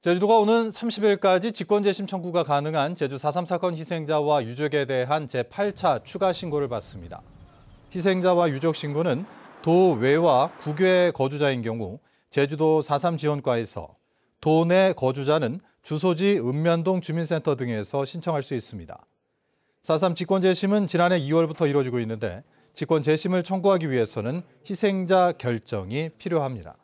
제주도가 오는 30일까지 직권재심 청구가 가능한 제주 4.3 사건 희생자와 유족에 대한 제8차 추가 신고를 받습니다. 희생자와 유족 신고는 도 외와 국외 거주자인 경우 제주도 4.3 지원과에서 도내 거주자는 주소지 읍면동 주민센터 등에서 신청할 수 있습니다. 4.3 직권재심은 지난해 2월부터 이뤄지고 있는데 직권재심을 청구하기 위해서는 희생자 결정이 필요합니다.